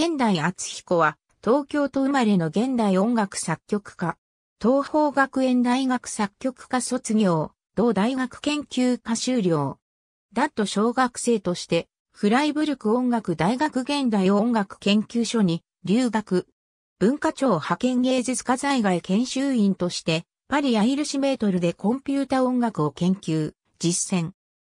現代厚彦は、東京都生まれの現代音楽作曲家。東方学園大学作曲科卒業、同大学研究科修了。ダット小学生として、フライブルク音楽大学現代音楽研究所に留学。文化庁派遣芸術家在外研修員として、パリアイルシメートルでコンピュータ音楽を研究、実践。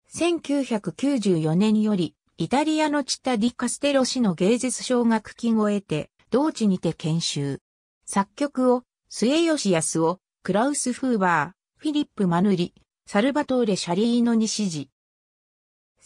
1994年よりイタリアのチタ・ディ・カステロ氏の芸術奨学金を得て、同地にて研修。作曲を、末吉康夫、クラウス・フーバー、フィリップ・マヌリ、サルバトーレ・シャリーノに指示。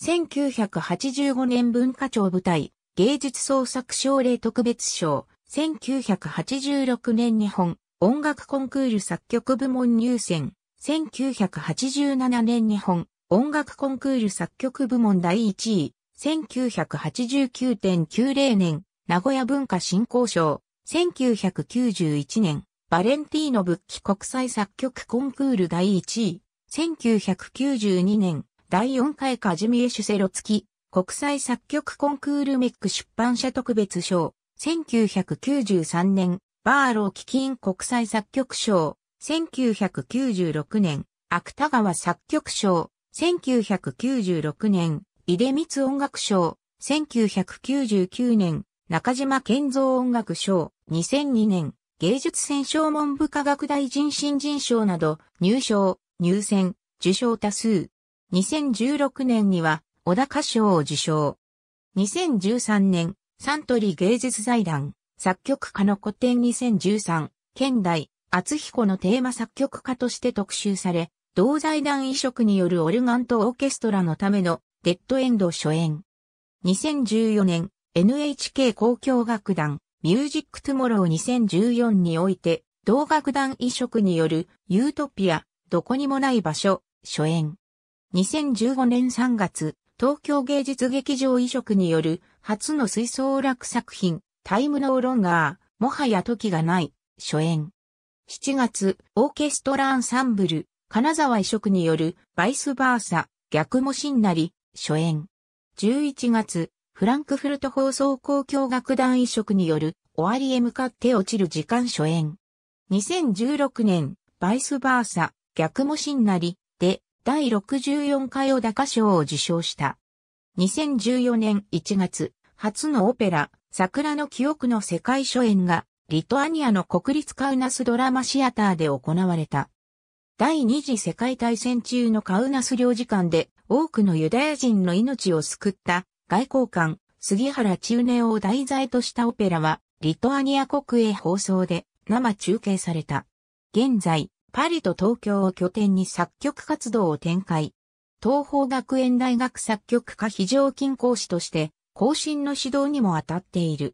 1985年文化庁部隊、芸術創作奨励特別賞、1986年日本、音楽コンクール作曲部門入選、1987年日本、音楽コンクール作曲部門第1位、1989.90年、名古屋文化振興賞、1991年、バレンティーノ仏器国際作曲コンクール第1位、1992年、第4回カジミエ・シュセロツキ、国際作曲コンクールメック出版社特別賞、1993年、バーロー基金国際作曲賞、1996年、芥川作曲賞、1996年、出光音楽賞、1999年、中島健三音楽賞、2002年、芸術選奨文部科学大臣新人賞など、入賞、入選、受賞多数。2016年には、小高賞を受賞。2013年、サントリー芸術財団、作曲家の古典2013、現代、厚彦のテーマ作曲家として特集され、同財団移植によるオルガンとオーケストラのためのデッドエンド初演。2014年、NHK 交響楽団、ミュージックトゥモロー2014において、同楽団移植による、ユートピア、どこにもない場所、初演。2015年3月、東京芸術劇場移植による、初の水奏楽作品、タイムノーロンガー、もはや時がない、初演。7月、オーケストラアンサンブル、金沢移植による、バイスバーサ、逆もんなり、初演。11月、フランクフルト放送交響楽団移植による終わりへ向かって落ちる時間初演。2016年、バイスバーサ、逆もしんなり、で、第64回オダカ賞を受賞した。2014年1月、初のオペラ、桜の記憶の世界初演が、リトアニアの国立カウナスドラマシアターで行われた。第二次世界大戦中のカウナス領事館で多くのユダヤ人の命を救った外交官杉原中根を題材としたオペラはリトアニア国営放送で生中継された。現在、パリと東京を拠点に作曲活動を展開。東方学園大学作曲家非常勤講師として後進の指導にも当たっている。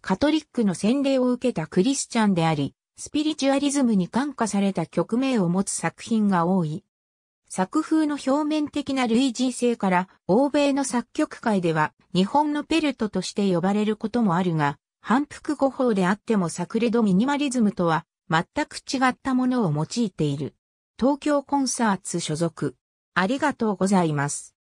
カトリックの洗礼を受けたクリスチャンであり、スピリチュアリズムに感化された曲名を持つ作品が多い。作風の表面的な類似性から、欧米の作曲界では日本のペルトとして呼ばれることもあるが、反復語法であってもサクレド・ミニマリズムとは全く違ったものを用いている。東京コンサーツ所属。ありがとうございます。